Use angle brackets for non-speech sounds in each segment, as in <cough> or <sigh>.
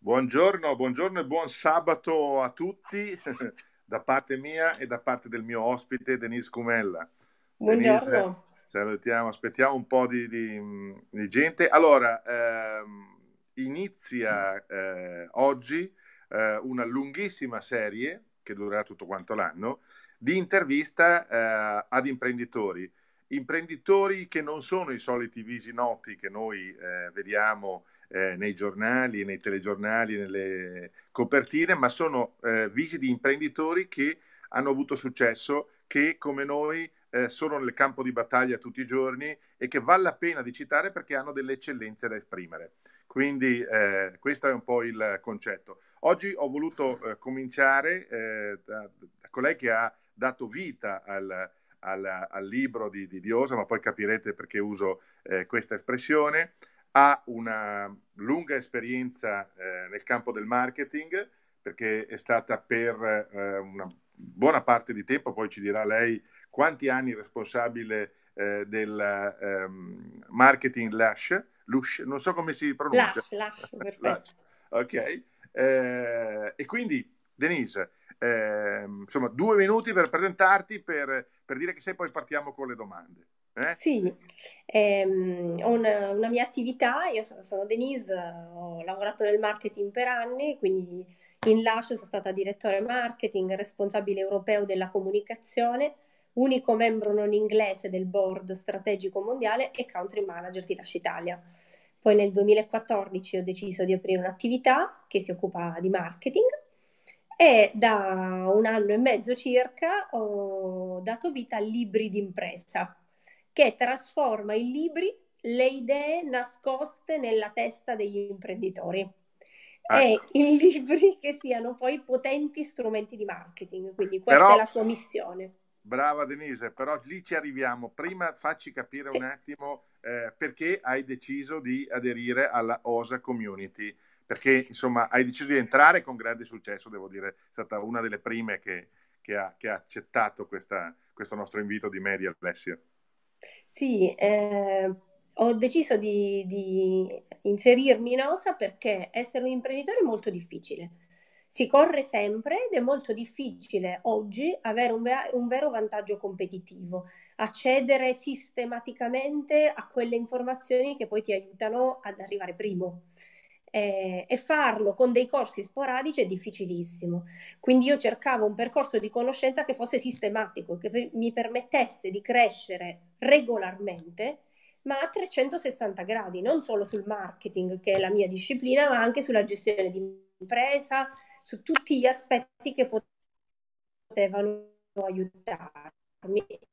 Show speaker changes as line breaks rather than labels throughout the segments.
Buongiorno, buongiorno e buon sabato a tutti <laughs> da parte mia e da parte del mio ospite Denise Cumella.
Buongiorno. Denise,
salutiamo, aspettiamo un po' di, di, di gente. Allora, ehm, inizia eh, oggi eh, una lunghissima serie che durerà tutto quanto l'anno di intervista eh, ad imprenditori. Imprenditori che non sono i soliti visi noti che noi eh, vediamo eh, nei giornali, nei telegiornali, nelle copertine, ma sono eh, visi di imprenditori che hanno avuto successo, che come noi eh, sono nel campo di battaglia tutti i giorni e che vale la pena di citare perché hanno delle eccellenze da esprimere. Quindi eh, questo è un po' il concetto. Oggi ho voluto eh, cominciare da, eh, da colei che ha dato vita al, al, al libro di, di, Diosa, ma poi capirete perché uso questa espressione, ha una lunga esperienza eh, nel campo del marketing perché è stata per eh, una buona parte di tempo, poi ci dirà lei quanti anni responsabile eh, del ehm, marketing Lush, Lush, non so come si pronuncia. Lush, Lush, <laughs> perfetto. Lush. Ok, eh, e quindi Denise, ehm, insomma due minuti per presentarti, per, per dire che sei, poi partiamo con le domande. Eh? Sì,
ehm, ho una, una, mia attività, io sono, sono, Denise, ho lavorato nel marketing per anni, quindi in Lascio sono stata direttore marketing, responsabile europeo della comunicazione, unico membro non inglese del board strategico mondiale e country manager di Lascio Italia. Poi nel 2014 ho deciso di aprire un'attività che si occupa di marketing e da un anno e mezzo circa ho dato vita a libri d'impresa, che trasforma i libri le idee nascoste nella testa degli imprenditori ah. e in libri che siano poi potenti strumenti di marketing. Quindi questa però, è la sua missione.
Brava Denise, però lì ci arriviamo. Prima facci capire sì. un attimo eh, perché hai deciso di aderire alla OSA Community. Perché insomma hai deciso di entrare con grande successo, devo dire, è stata una delle prime che, che, ha, che ha, accettato questa, questo nostro invito di media, Alessia.
Sì, eh, ho deciso di, di inserirmi in OSA perché essere un imprenditore è molto difficile. Si corre sempre ed è molto difficile oggi avere un, ve- un vero vantaggio competitivo, accedere sistematicamente a quelle informazioni che poi ti aiutano ad arrivare primo eh, e farlo con dei corsi sporadici è difficilissimo. Quindi io cercavo un percorso di conoscenza che fosse sistematico, che mi permettesse di crescere regolarmente, ma a 360 gradi, non solo sul marketing, che è la mia disciplina, ma anche sulla gestione di impresa, su tutti gli aspetti che potevano aiutarmi.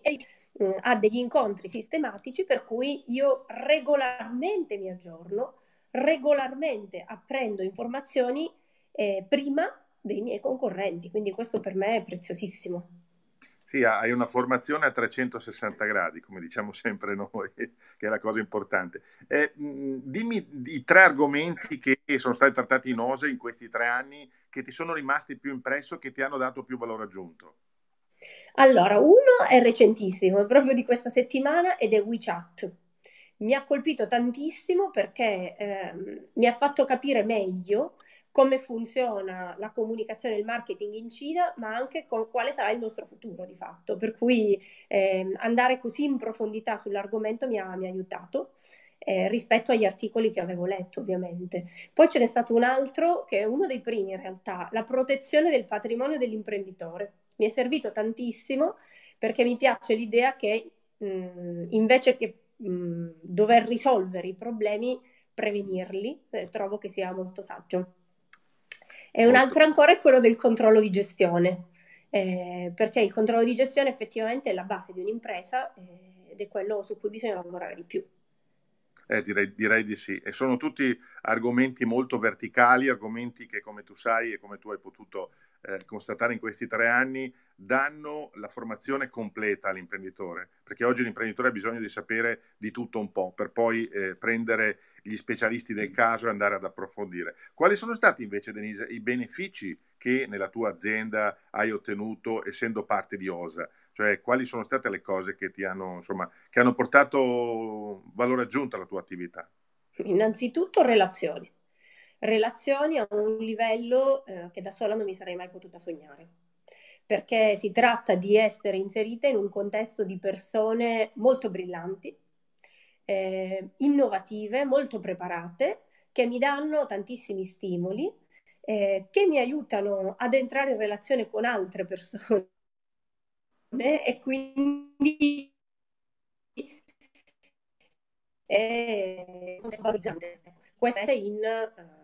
E, mm, ha degli incontri sistematici per cui io regolarmente mi aggiorno regolarmente apprendo informazioni eh, prima dei miei concorrenti, quindi questo per me è preziosissimo.
Sì, hai una formazione a 360 gradi, come diciamo <laughs> sempre noi, che è la cosa importante. Eh, dimmi i tre argomenti che sono stati trattati in OSE in questi tre anni, che ti sono rimasti più impresso, che ti hanno dato più valore aggiunto.
Allora, uno è recentissimo, è proprio di questa settimana ed è WeChat mi ha colpito tantissimo perché eh, mi ha fatto capire meglio come funziona la comunicazione e il marketing in Cina, ma anche con quale sarà il nostro futuro di fatto. Per cui eh, andare così in profondità sull'argomento mi ha, mi ha aiutato. Eh, rispetto agli articoli che avevo letto ovviamente. Poi ce n'è stato un altro che è uno dei primi in realtà, la protezione del patrimonio dell'imprenditore. Mi è servito tantissimo perché mi piace l'idea che mh, invece che dover risolvere i problemi, prevenirli, eh, trovo che sia molto saggio. E un altro ancora è quello del controllo di gestione, eh, perché il controllo di gestione effettivamente è la base di un'impresa eh, ed è quello su cui bisogna lavorare di più.
Eh, direi, direi, di sì. E sono tutti argomenti molto verticali, argomenti che come tu sai e come tu hai potuto eh, constatare in questi tre anni danno la formazione completa all'imprenditore, perché oggi l'imprenditore ha bisogno di sapere di tutto un po' per poi eh, prendere gli specialisti del caso e andare ad approfondire. Quali sono stati invece, Denise, i benefici che nella tua azienda hai ottenuto essendo parte di OSA? Cioè, quali sono state le cose che ti hanno, insomma, che hanno portato valore aggiunto alla tua attività?
Innanzitutto relazioni relazioni a un livello eh, che da sola non mi sarei mai potuta sognare, perché si tratta di essere inserita in un contesto di persone molto brillanti, eh, innovative, molto preparate, che mi danno tantissimi stimoli, eh, che mi aiutano ad entrare in relazione con altre persone e quindi è eh, valorizzante. Questo è in... Uh,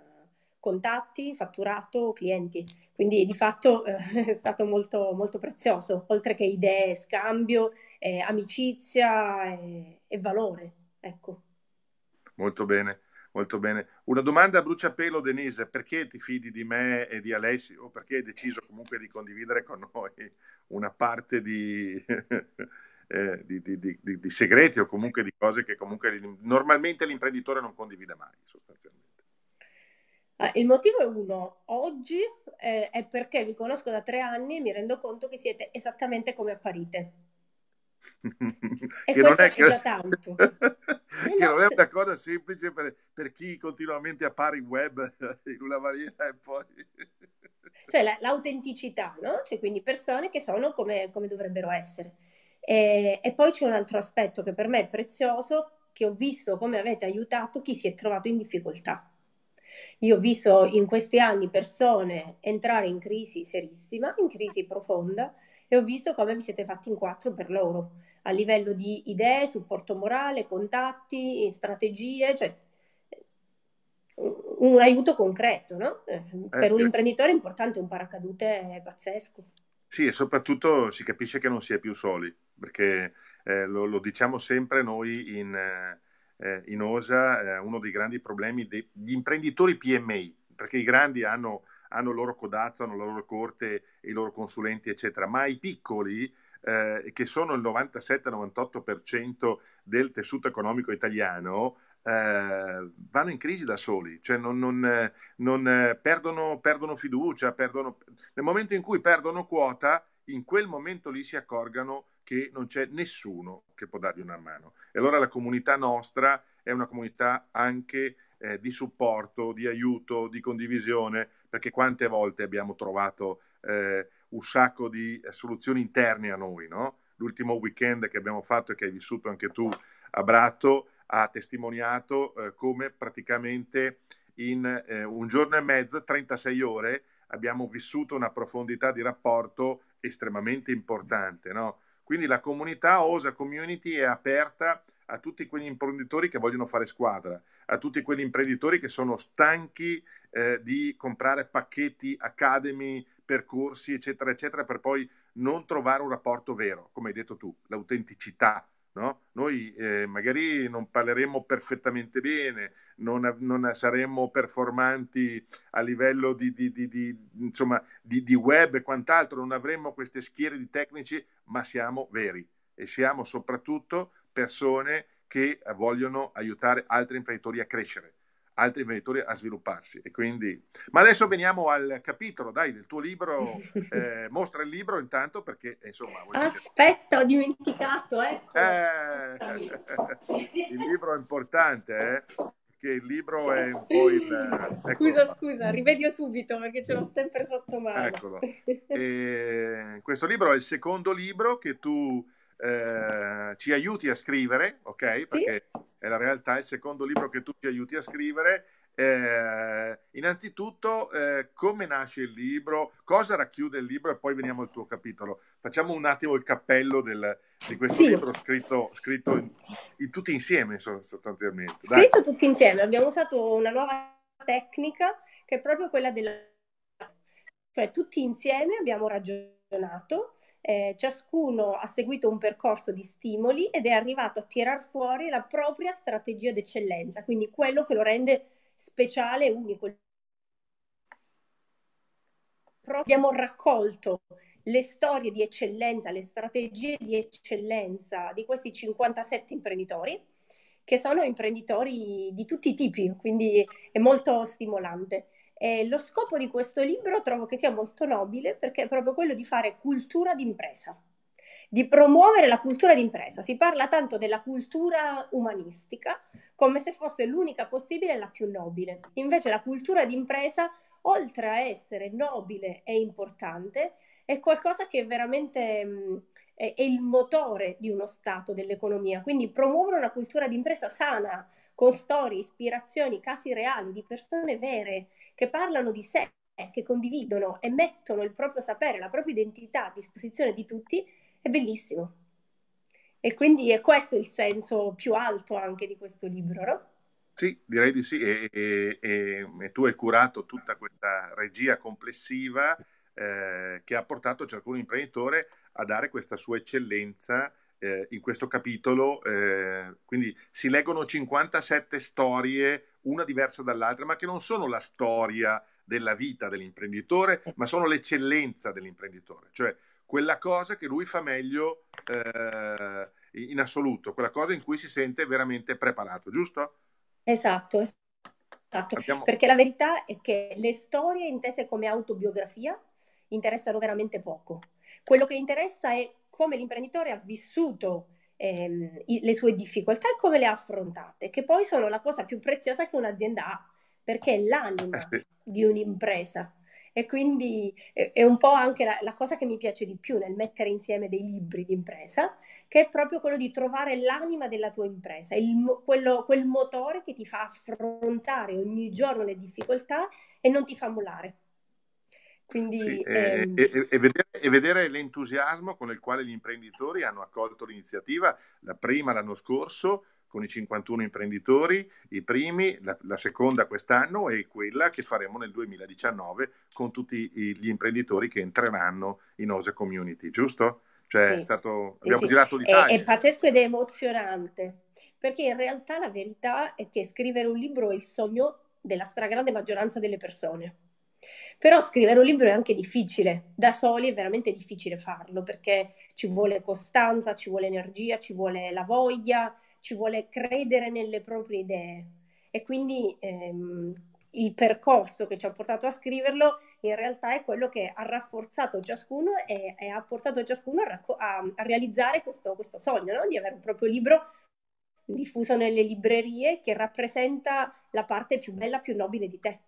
contatti, fatturato, clienti. Quindi di fatto eh, <laughs> è stato molto, molto prezioso, oltre che idee, scambio, eh, amicizia e, eh, e valore. Ecco.
Molto bene, molto bene. Una domanda a bruciapelo, Denise, perché ti fidi di me e di Alessio? O perché hai deciso comunque di condividere con noi una parte di, <laughs> eh, di, di, di segreti o comunque di cose che comunque normalmente l'imprenditore non condivide mai, sostanzialmente?
Ah, il motivo è uno, oggi eh, è perché vi conosco da tre anni e mi rendo conto che siete esattamente come apparite.
<laughs> e <laughs> non è, che... Eh è tanto. che no, non è cioè... una cosa semplice per, per, chi continuamente appare in web <laughs> in una maniera e poi...
cioè la, l'autenticità, no? Cioè quindi persone che sono come, come dovrebbero essere. E, e poi c'è un altro aspetto che per me è prezioso, che ho visto come avete aiutato chi si è trovato in difficoltà io ho visto in questi anni persone entrare in crisi serissima, in crisi profonda, e ho visto come vi siete fatti in quattro per loro, a livello di idee, supporto morale, contatti, strategie, cioè un aiuto concreto, no? Eh, per un ecco. imprenditore è importante un paracadute pazzesco.
Sì, e soprattutto si capisce che non si è più soli, perché eh, lo, lo, diciamo sempre noi in... Eh eh, in OSA eh, uno dei grandi problemi degli imprenditori PMI, perché i grandi hanno, hanno il loro codazzo, hanno la loro corte, i loro consulenti, eccetera, ma i piccoli, eh, che sono il 97-98% del tessuto economico italiano, eh, vanno in crisi da soli, cioè non, non, non perdono, perdono, fiducia, perdono... nel momento in cui perdono quota, in quel momento lì si accorgano che non c'è nessuno che può dargli una mano. E allora la comunità nostra è una comunità anche eh, di supporto, di aiuto, di condivisione, perché quante volte abbiamo trovato eh, un sacco di eh, soluzioni interne a noi, no? L'ultimo weekend che abbiamo fatto e che hai vissuto anche tu a Bratto ha testimoniato eh, come praticamente in eh, un giorno e mezzo, 36 ore, abbiamo vissuto una profondità di rapporto estremamente importante, no? Quindi la comunità OSA Community è aperta a tutti quegli imprenditori che vogliono fare squadra, a tutti quegli imprenditori che sono stanchi eh, di comprare pacchetti, academy, percorsi, eccetera, eccetera, per poi non trovare un rapporto vero, come hai detto tu, l'autenticità. No? Noi eh, magari non parleremo perfettamente bene, non, non saremmo performanti a livello di, di, di, di insomma, di web e quant'altro, non avremmo queste schiere di tecnici, ma siamo veri e siamo soprattutto persone che vogliono aiutare altri imprenditori a crescere altri imprenditori a svilupparsi. E quindi... Ma adesso veniamo al capitolo, dai, del tuo libro. <laughs> Eh, mostra il libro intanto perché, insomma...
Aspetta, dire... ho dimenticato, ecco.
Eh, <laughs> il libro è importante, eh? che il libro è un po' il... Ecco. Scusa,
scusa, rimedio subito perché ce l'ho sempre sotto mano. Eccolo. <laughs>
E questo libro è il secondo libro che tu eh, ci aiuti a scrivere, ok? Perché sì? è la realtà, è il secondo libro che tu ci aiuti a scrivere. Eh, innanzitutto, eh, come nasce il libro, cosa racchiude il libro e poi veniamo al tuo capitolo. Facciamo un attimo il cappello del, di questo sì. libro scritto, scritto in, in, tutti insieme sostanzialmente. Dai. Scritto
tutti insieme, abbiamo usato una nuova tecnica che è proprio quella della... cioè tutti insieme abbiamo ragionato, eh, ciascuno ha seguito un percorso di stimoli ed è arrivato a tirar fuori la propria strategia d'eccellenza, quindi quello che lo rende speciale e unico. Abbiamo raccolto le storie di eccellenza, le strategie di eccellenza di questi 57 imprenditori, che sono imprenditori di tutti i tipi, quindi è molto stimolante. E lo scopo di questo libro trovo che sia molto nobile perché è proprio quello di fare cultura d'impresa, di promuovere la cultura d'impresa. Si parla tanto della cultura umanistica come se fosse l'unica possibile e la più nobile. Invece la cultura d'impresa, oltre a essere nobile e importante, è qualcosa che veramente mh, mm, è, è il motore di uno Stato, dell'economia. Quindi promuovere una cultura d'impresa sana, con storie, ispirazioni, casi reali di persone vere che parlano di sé, che condividono e mettono il proprio sapere, la propria identità a disposizione di tutti, è bellissimo. E quindi è questo il senso più alto anche di questo libro, no?
Sì, direi di sì, e, e, e tu hai curato tutta questa regia complessiva eh, che ha portato ciascun cioè, imprenditore a dare questa sua eccellenza eh, in questo capitolo. Eh, quindi si leggono 57 storie, una diversa dall'altra, ma che non sono la storia della vita dell'imprenditore, eh. ma sono l'eccellenza dell'imprenditore, cioè quella cosa che lui fa meglio eh, in assoluto, quella cosa in cui si sente veramente preparato, giusto? Esatto, esatto. Abbiamo... perché la
verità è che le storie intese come autobiografia interessano veramente poco. Quello che interessa è come l'imprenditore ha vissuto ehm, i, le sue difficoltà e come le ha affrontate, che poi sono la cosa più preziosa che un'azienda ha, perché è l'anima eh sì. di un'impresa. E quindi è, un po' anche la, la, cosa che mi piace di più nel mettere insieme dei libri d'impresa, che è proprio quello di trovare l'anima della tua impresa, il, quello, quel motore che ti fa affrontare ogni giorno le difficoltà e non ti fa mollare. Quindi, sì, ehm...
e, e, vedere, e, vedere, l'entusiasmo con il quale gli imprenditori hanno accolto l'iniziativa, la prima l'anno scorso con i 51 imprenditori, i primi, la, la seconda quest'anno e quella che faremo nel 2019 con tutti i, gli imprenditori che entreranno in Ose Community, giusto? Cioè, sì, stato, abbiamo sì. girato l'Italia. È, è
pazzesco ed è emozionante, perché in realtà la verità è che scrivere un libro è il sogno della stragrande maggioranza delle persone però scrivere un libro è anche difficile, da soli è veramente difficile farlo perché ci vuole costanza, ci vuole energia, ci vuole la voglia, ci vuole credere nelle proprie idee. E quindi ehm, il percorso che ci ha portato a scriverlo in realtà è quello che ha rafforzato ciascuno e, e ha portato ciascuno a, racco- a, a realizzare questo, questo sogno no? di avere un proprio libro diffuso nelle librerie che rappresenta la parte più bella, più nobile di te.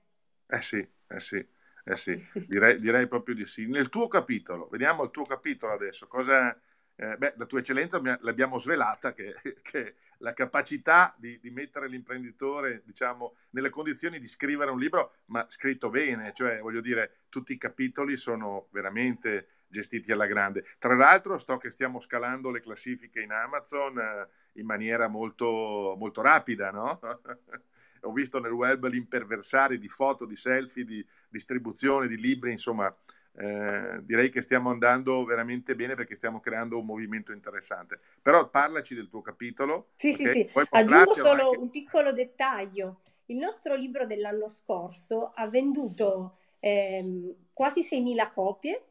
Eh sì, eh sì, eh sì. Direi, direi, proprio di sì. Nel tuo capitolo, vediamo il tuo capitolo adesso. Cosa, eh, beh, la tua eccellenza l'abbiamo svelata, che, <laughs> che la capacità di, di, mettere l'imprenditore, diciamo, nelle condizioni di scrivere un libro, ma scritto bene, cioè, voglio dire, tutti i capitoli sono veramente gestiti alla grande. Tra l'altro, sto che stiamo scalando le classifiche in Amazon eh, in maniera molto, molto rapida, no? <laughs> ho visto nel web l'imperversare di foto, di selfie, di distribuzione, di libri, insomma, eh, direi che stiamo andando veramente bene perché stiamo creando un movimento interessante. Però parlaci del tuo capitolo. Sì, okay? sì, sì. Aggiungo solo anche...
un piccolo dettaglio. Il nostro libro dell'anno scorso ha venduto ehm, quasi 6.000 copie.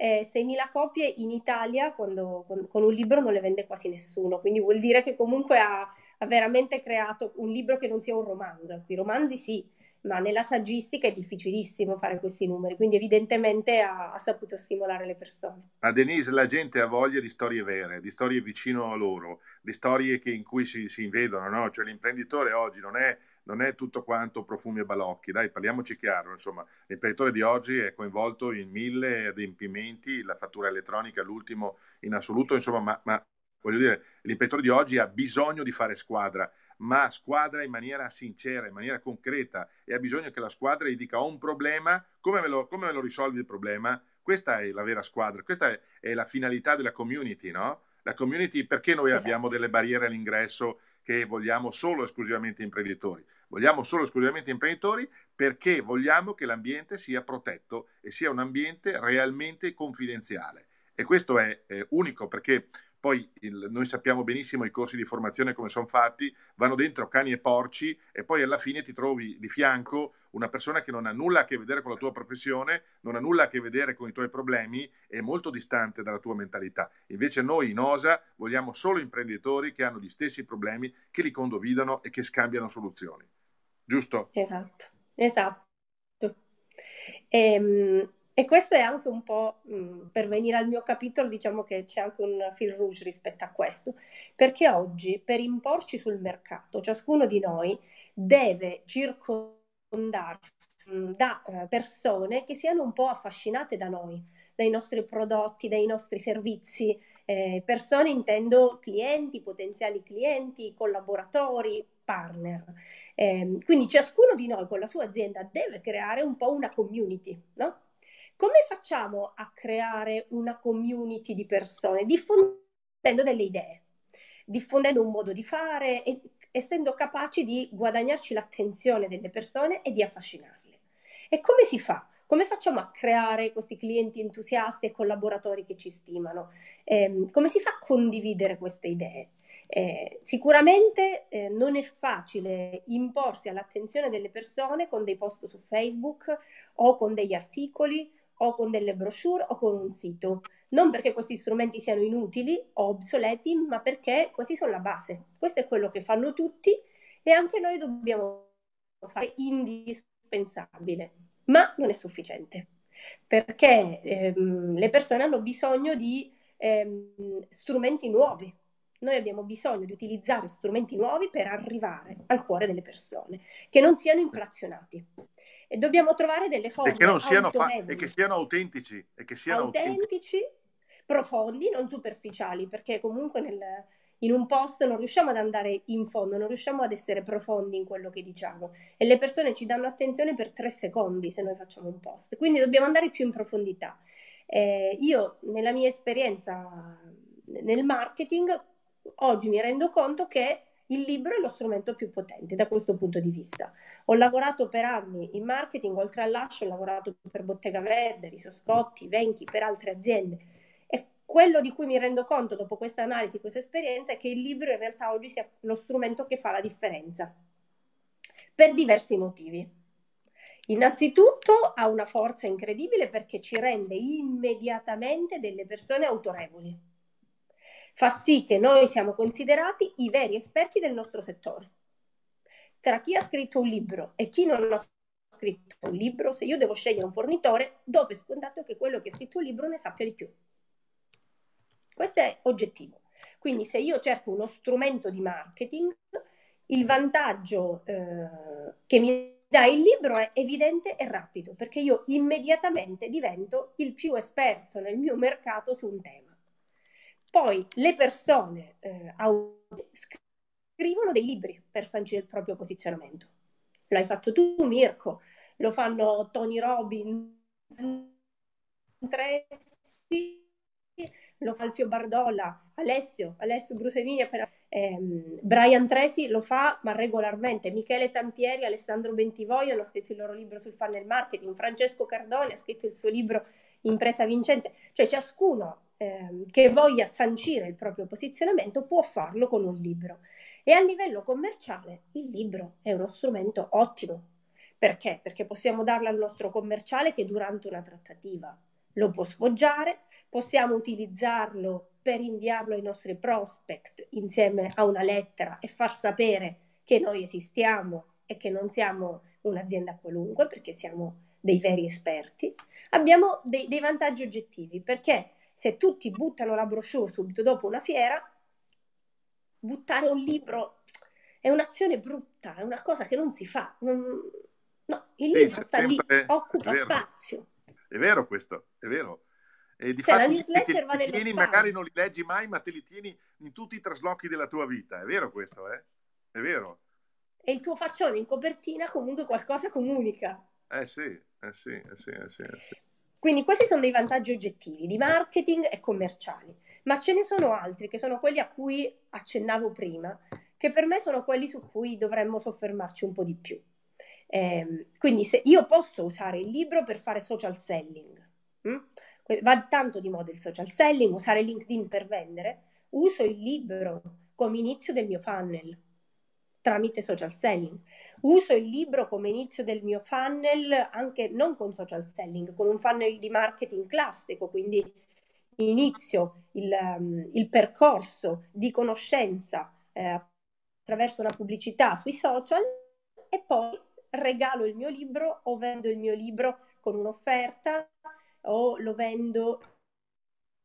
Eh, 6.000 copie in Italia quando, con, con un libro non le vende quasi nessuno, quindi vuol dire che comunque ha ha veramente creato un libro che non sia un romanzo. I romanzi sì, ma nella saggistica è difficilissimo fare questi numeri, quindi evidentemente ha, ha, saputo stimolare le persone.
A Denise la gente ha voglia di storie vere, di storie vicino a loro, di storie che, in cui si, si invedono, no? Cioè l'imprenditore oggi non è, non è, tutto quanto profumi e balocchi, dai, parliamoci chiaro, insomma, l'imprenditore di oggi è coinvolto in mille adempimenti, la fattura elettronica è l'ultimo in assoluto, insomma, ma, ma voglio dire, l'imprenditore di oggi ha bisogno di fare squadra, ma squadra in maniera sincera, in maniera concreta e ha bisogno che la squadra gli dica ho un problema, come me lo, come me lo risolvi il problema? Questa è la vera squadra, questa è, è la finalità della community, no? La community, perché noi esatto. abbiamo delle barriere all'ingresso che vogliamo solo esclusivamente imprenditori? Vogliamo solo esclusivamente imprenditori perché vogliamo che l'ambiente sia protetto e sia un ambiente realmente confidenziale. E questo è eh, unico perché poi il, noi sappiamo benissimo i corsi di formazione come sono fatti, vanno dentro cani e porci e poi alla fine ti trovi di fianco una persona che non ha nulla a che vedere con la tua professione, non ha nulla a che vedere con i tuoi problemi, è molto distante dalla tua mentalità. Invece noi in OSA vogliamo solo imprenditori che hanno gli stessi problemi, che li condividano e che scambiano soluzioni. Giusto?
Esatto, esatto. Ehm, e questo è anche un po', mh, per venire al mio capitolo, diciamo che c'è anche un fil rouge rispetto a questo, perché oggi per imporci sul mercato ciascuno di noi deve circondarsi da eh, persone che siano un po' affascinate da noi, dai nostri prodotti, dai nostri servizi. Eh, persone intendo clienti, potenziali clienti, collaboratori, partner. Eh, quindi ciascuno di noi con la sua azienda deve creare un po' una community, no? Come facciamo a creare una community di persone? Diffondendo delle idee, diffondendo un modo di fare e essendo capaci di guadagnarci l'attenzione delle persone e di affascinarle. E come si fa? Come facciamo a creare questi clienti entusiasti e collaboratori che ci stimano? Eh, come si fa a condividere queste idee? Eh, sicuramente eh, non è facile imporsi all'attenzione delle persone con dei post su Facebook o con degli articoli o con delle brochure o con un sito. Non perché questi strumenti siano inutili o obsoleti, ma perché questi sono la base. Questo è quello che fanno tutti e anche noi dobbiamo fare indispensabile, ma non è sufficiente perché ehm, le persone hanno bisogno di ehm, strumenti nuovi. Noi abbiamo bisogno di utilizzare strumenti nuovi per arrivare al cuore delle persone, che non siano inflazionati e dobbiamo trovare delle forme e che, non siano fa- e che
siano autentici. E che siano autentici,
autentici, profondi, non superficiali, perché comunque nel, in un posto non riusciamo ad andare in fondo, non riusciamo ad essere profondi in quello che diciamo e le persone ci danno attenzione per tre secondi se noi facciamo un post, quindi dobbiamo andare più in profondità. Eh, io nella mia esperienza nel marketing oggi mi rendo conto che il libro è lo strumento più potente da questo punto di vista. Ho lavorato per anni in marketing, oltre all'ascio ho lavorato per Bottega Verde, Risoscotti, Venchi, per altre aziende. E quello di cui mi rendo conto dopo questa analisi, questa esperienza, è che il libro in realtà oggi sia lo strumento che fa la differenza. Per diversi motivi. Innanzitutto ha una forza incredibile perché ci rende immediatamente delle persone autorevoli fa sì che noi siamo considerati i veri esperti del nostro settore. Tra chi ha scritto un libro e chi non ha scritto un libro, se io devo scegliere un fornitore, dopo è scontato che quello che ha scritto un libro ne sappia di più. Questo è oggettivo. Quindi se io cerco uno strumento di marketing, il vantaggio eh, che mi dà il libro è evidente e rapido, perché io immediatamente divento il più esperto nel mio mercato su un tema. Poi le persone eh, scrivono dei libri per sancire il proprio posizionamento. L'hai fatto tu, Mirko, lo fanno Tony Robbins, Tresi, lo fa Alfio Bardola, Alessio, Alessio Brusemini, ehm, Brian Tresi lo fa ma regolarmente, Michele Tampieri, Alessandro Bentivoglio hanno scritto il loro libro sul funnel marketing, Francesco Cardone ha scritto il suo libro Impresa Vincente, cioè ciascuno Ehm, che voglia sancire il proprio posizionamento può farlo con un libro. E a livello commerciale il libro è uno strumento ottimo. Perché? Perché possiamo darlo al nostro commerciale che durante una trattativa lo può sfoggiare, possiamo utilizzarlo per inviarlo ai nostri prospect insieme a una lettera e far sapere che noi esistiamo e che non siamo un'azienda qualunque perché siamo dei veri esperti. Abbiamo dei, dei vantaggi oggettivi perché se tutti buttano la brochure subito dopo una fiera, buttare un libro è un'azione brutta, è una cosa che non si fa. Non... No, il libro sì, sta lì, occupa è
spazio. È vero questo, è vero. E di cioè, fatto, la newsletter va nello tieni, magari non li leggi mai, ma te li tieni in tutti i traslochi della tua vita. È vero questo, eh? È vero.
E il tuo faccione in copertina comunque qualcosa comunica.
Eh sì, eh sì, eh sì, eh sì, eh sì.
Quindi questi sono dei vantaggi oggettivi di marketing e commerciali, ma ce ne sono altri che sono quelli a cui accennavo prima, che per me sono quelli su cui dovremmo soffermarci un po' di più. Eh, quindi se io posso usare il libro per fare social selling, mh? Mm? va tanto di moda il social selling, usare LinkedIn per vendere, uso il libro come inizio del mio funnel tramite social selling. Uso il libro come inizio del mio funnel anche non con social selling, con un funnel di marketing classico, quindi inizio il, um, il percorso di conoscenza eh, attraverso una pubblicità sui social e poi regalo il mio libro o vendo il mio libro con un'offerta o lo vendo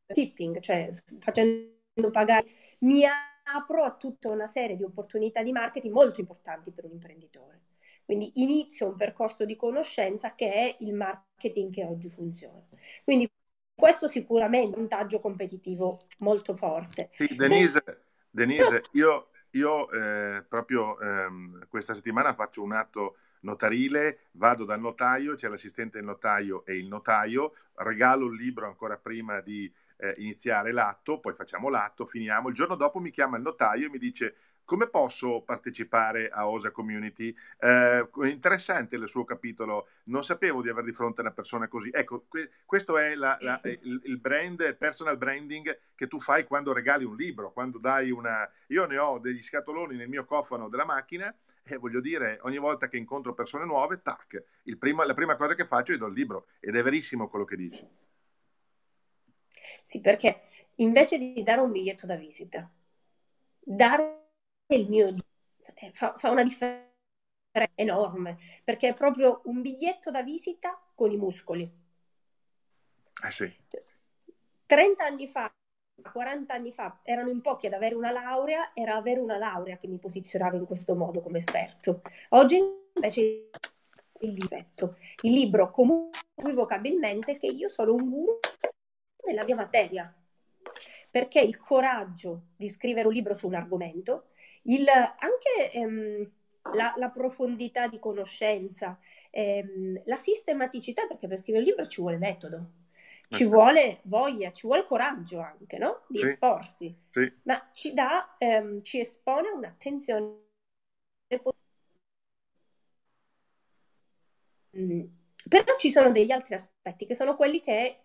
eh, shipping, cioè facendo pagare mia apro a tutta una serie di opportunità di marketing molto importanti per un imprenditore. Quindi inizio un percorso di conoscenza che è il marketing che oggi funziona. Quindi questo sicuramente è un vantaggio competitivo molto forte.
Sì, Denise, Denise io, io eh, proprio eh, questa settimana faccio un atto notarile, vado dal notaio, c'è l'assistente del notaio e il notaio, regalo il libro ancora prima di eh, iniziare l'atto, poi facciamo l'atto, finiamo. Il giorno dopo mi chiama il notaio e mi dice come posso partecipare a OSA Community? Eh, interessante il suo capitolo, non sapevo di aver di fronte una persona così. Ecco, que- questo è la, la, il, il, brand, il personal branding che tu fai quando regali un libro, quando dai una... Io ne ho degli scatoloni nel mio cofano della macchina e voglio dire, ogni volta che incontro persone nuove, tac, primo, la prima cosa che faccio è do il libro ed è verissimo quello che dici.
Sì, perché invece di dare un biglietto da visita, dare il mio eh, fa, fa una differenza enorme, perché è proprio un biglietto da visita con i muscoli. Ah sì. 30 anni fa, 40 anni fa, erano in pochi ad avere una laurea, era avere una laurea che mi posizionava in questo modo come esperto. Oggi invece il difetto, il libro comunque equivocabilmente che io sono un guru nella mia materia, perché il coraggio di scrivere un libro su un argomento, il, anche ehm, la, la, profondità di conoscenza, ehm, la sistematicità, perché per scrivere un libro ci vuole metodo, ci ecco. vuole voglia, ci vuole coraggio anche, no? Di sì. esporsi, sì. ma ci, dà, ehm, ci espone a un'attenzione mm. però ci sono degli altri aspetti che sono quelli che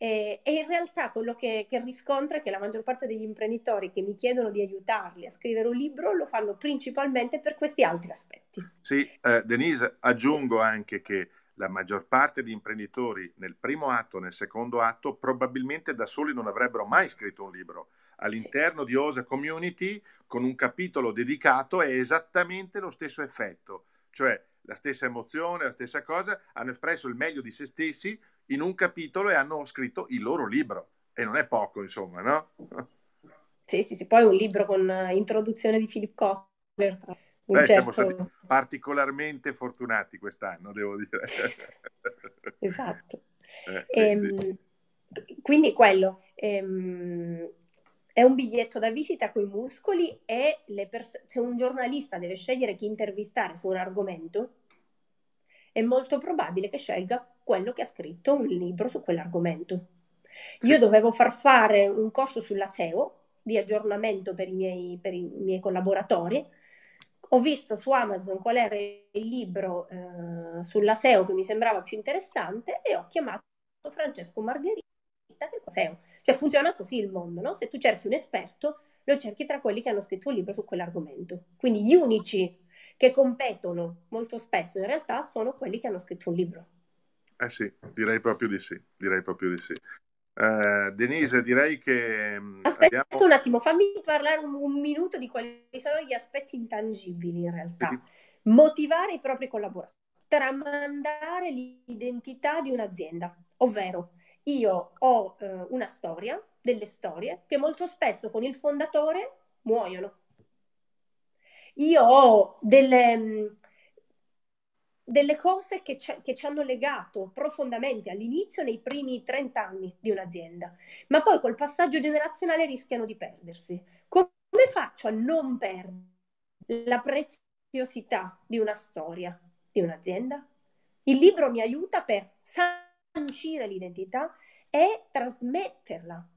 e, e in realtà quello che, che riscontro è che la maggior parte degli imprenditori che mi chiedono di aiutarli a scrivere un libro lo fanno principalmente per questi altri aspetti.
Sì, eh, Denise, aggiungo anche che la maggior parte di imprenditori nel primo atto, nel secondo atto, probabilmente da soli non avrebbero mai scritto un libro. All'interno sì. di Osa Community, con un capitolo dedicato, è esattamente lo stesso effetto, cioè la stessa emozione, la stessa cosa, hanno espresso il meglio di se stessi in un capitolo e hanno scritto il loro libro. E non è poco, insomma, no?
Sì, sì, sì. Poi un libro con eh, introduzione di Philip Kotler. Beh, certo... siamo stati
particolarmente fortunati quest'anno, devo dire.
<laughs> esatto.
Eh, quindi.
Ehm, quindi quello. Ehm è un biglietto da visita con i muscoli e pers- se un giornalista deve scegliere chi intervistare su un argomento, è molto probabile che scelga quello che ha scritto un libro su quell'argomento. Io dovevo far fare un corso sulla SEO di aggiornamento per i miei, per i miei collaboratori. Ho visto su Amazon qual era il libro eh, sulla SEO che mi sembrava più interessante e ho chiamato Francesco Margherita che è SEO. Cioè funziona così il mondo, no? Se tu cerchi un esperto, lo cerchi tra quelli che hanno scritto un libro su quell'argomento. Quindi gli unici che competono molto spesso in realtà sono quelli che hanno scritto
un libro. Eh sì, direi proprio di sì, direi proprio di sì. Uh, Denise, direi che... Mm, Aspetta abbiamo... un
attimo, fammi parlare un, un, minuto di quali sono gli aspetti intangibili in realtà. Sì. Motivare i propri collaboratori, tramandare l'identità di un'azienda, ovvero io ho eh, una storia, delle storie, che molto spesso con il fondatore muoiono. Io ho delle mm, delle cose che, che, ci hanno legato profondamente all'inizio nei primi 30 anni di un'azienda, ma poi col passaggio generazionale rischiano di perdersi. Come faccio a non perdere la preziosità di una storia, di un'azienda? Il libro mi aiuta per sancire l'identità e trasmetterla,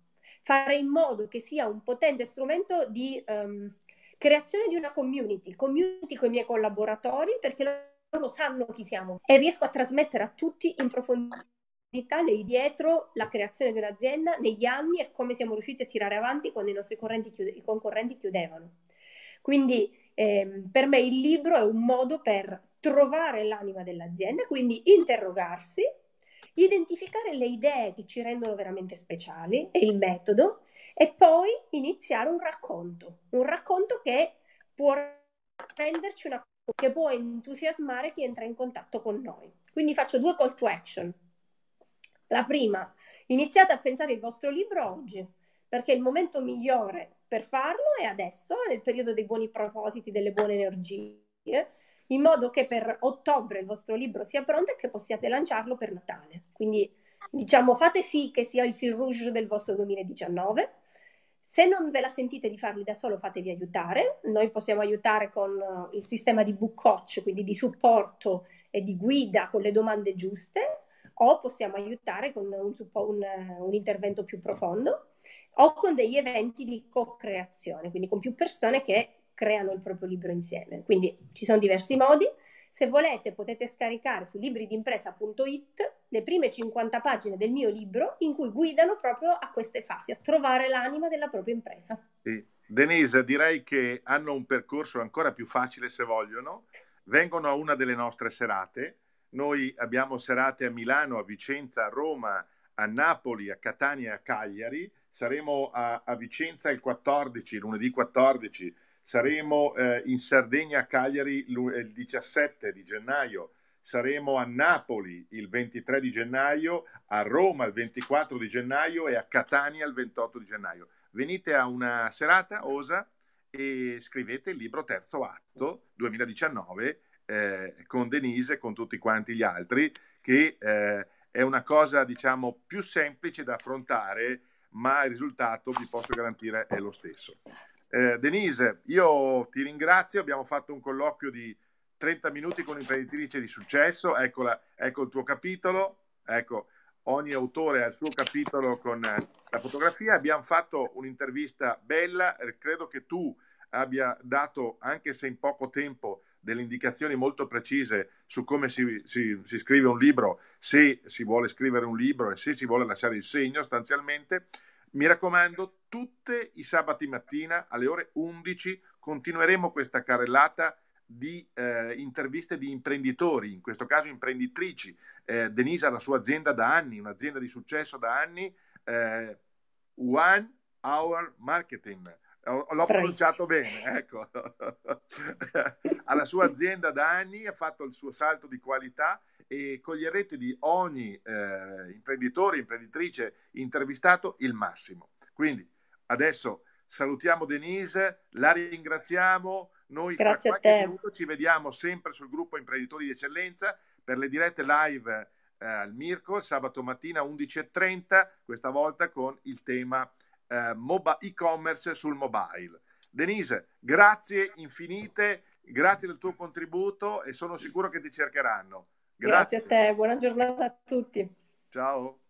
fare in modo che sia un potente strumento di um, creazione di una community, community con i miei collaboratori, perché loro sanno chi siamo e riesco a trasmettere a tutti in profondità lì dietro la creazione di un'azienda negli anni e come siamo riusciti a tirare avanti quando i nostri chiude, i concorrenti chiudevano. Quindi eh, per me il libro è un modo per trovare l'anima dell'azienda, quindi interrogarsi, identificare le idee che ci rendono veramente speciali e il metodo e poi iniziare un racconto, un racconto che può renderci una che può entusiasmare chi entra in contatto con noi. Quindi faccio due call to action.
La prima,
iniziate a pensare il vostro libro oggi, perché il momento migliore per farlo è adesso, nel periodo dei buoni propositi, delle buone energie, in modo che per ottobre il vostro libro sia pronto e che possiate lanciarlo per Natale. Quindi diciamo fate sì che sia il fil rouge del vostro 2019 se non ve la sentite di farli da solo, fatevi aiutare. Noi possiamo aiutare con eh, il sistema di book coach, quindi di supporto e di guida con le domande giuste, o possiamo aiutare con un, un, eh, un intervento più profondo, o con degli eventi di co-creazione, quindi con più persone che creano il proprio libro insieme. Quindi ci sono diversi modi. Se volete potete scaricare su libridimpresa.it le prime 50 pagine del mio libro in cui guidano proprio a queste fasi, a trovare l'anima della propria impresa.
Sì. Denise, direi che hanno un percorso ancora più facile se vogliono. Vengono a una delle nostre serate. Noi abbiamo serate a Milano, a Vicenza, a Roma, a Napoli, a Catania, a Cagliari. Saremo a, a Vicenza il 14, lunedì 14 saremo eh, in Sardegna a Cagliari eh, il 17 di gennaio, saremo a Napoli il 23 di gennaio, a Roma il 24 di gennaio e a Catania il 28 di gennaio. Venite a una serata, osa, e scrivete il libro Terzo Atto 2019 eh, con Denise e con tutti quanti gli altri, che eh, è una cosa, diciamo, più semplice da affrontare, ma il risultato, vi posso garantire, è lo stesso. Eh, Denise, io ti ringrazio, abbiamo fatto un colloquio di 30 minuti con imprenditrice di successo, Eccola, ecco il tuo capitolo, ecco, ogni autore ha il suo capitolo con eh, la fotografia, abbiamo fatto un'intervista bella, eh, credo che tu abbia dato, anche se in poco tempo, delle indicazioni molto precise su come si, si, si, scrive un libro, se si vuole scrivere un libro e se si vuole lasciare il segno sostanzialmente. Mi raccomando, tutti i sabati mattina alle ore 11 continueremo questa carrellata di eh, interviste di imprenditori, in questo caso imprenditrici. Eh, Denise ha la sua azienda da anni, un'azienda di successo da anni, eh, One Hour Marketing. L'ho pronunciato bene, ecco. <laughs> Alla sua azienda da anni ha fatto il suo salto di qualità e coglierete di ogni eh, imprenditore, imprenditrice intervistato il massimo. Quindi adesso salutiamo Denise, la ringraziamo. Noi Grazie a te. Minuto ci vediamo sempre sul gruppo Imprenditori di Eccellenza per le dirette live eh, al Mirko sabato mattina 11.30, questa volta con il tema eh, moba- e-commerce sul mobile. Denise, grazie infinite, grazie del tuo contributo e sono sicuro che ti cercheranno. Grazie, grazie
a te, buona giornata a tutti.
Ciao.